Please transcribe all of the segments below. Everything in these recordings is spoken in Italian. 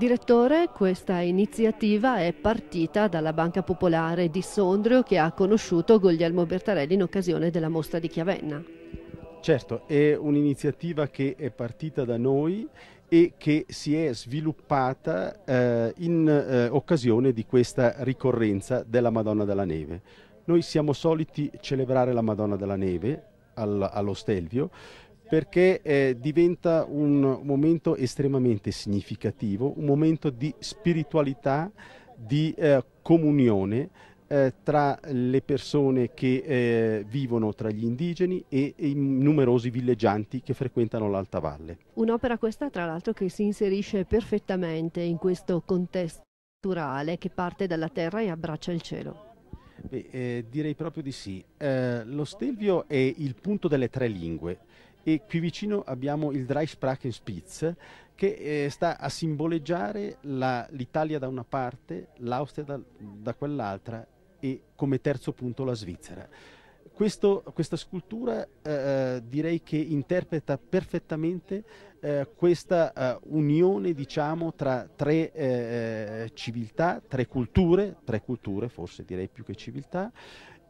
Direttore, questa iniziativa è partita dalla Banca Popolare di Sondrio che ha conosciuto Guglielmo Bertarelli in occasione della mostra di Chiavenna. Certo, è un'iniziativa che è partita da noi e che si è sviluppata eh, in eh, occasione di questa ricorrenza della Madonna della Neve. Noi siamo soliti celebrare la Madonna della Neve al, allo Stelvio, perché eh, diventa un momento estremamente significativo, un momento di spiritualità, di eh, comunione eh, tra le persone che eh, vivono tra gli indigeni e, e i numerosi villeggianti che frequentano l'Alta Valle. Un'opera questa tra l'altro che si inserisce perfettamente in questo contesto culturale che parte dalla terra e abbraccia il cielo. Beh, eh, direi proprio di sì. Eh, lo Stelvio è il punto delle tre lingue e qui vicino abbiamo il Dreisprachen Spitz che eh, sta a simboleggiare l'Italia da una parte, l'Austria da, da quell'altra e come terzo punto la Svizzera. Questo, questa scultura eh, eh direi che interpreta perfettamente eh, questa eh, unione diciamo, tra tre eh, eh, civiltà, tre culture, tre culture forse direi più che civiltà,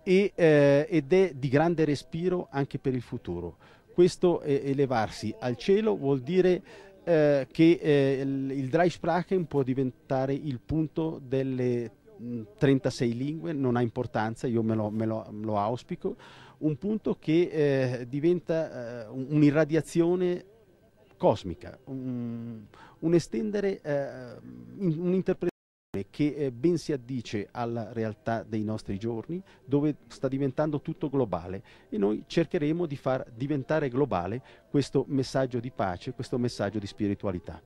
e, ed è di grande respiro anche per il futuro questo eh, elevarsi al cielo vuol dire eh, che eh, il Dry Sprachen può diventare il punto delle 36 mm, lingue, non ha importanza, io me lo, me lo, lo auspico, un punto che eh, diventa eh, un'irradiazione cosmica, un, un estendere, eh, un'interpretazione che eh, ben si addice alla realtà dei nostri giorni, dove sta diventando tutto globale e noi cercheremo di far diventare globale questo messaggio di pace, questo messaggio di spiritualità.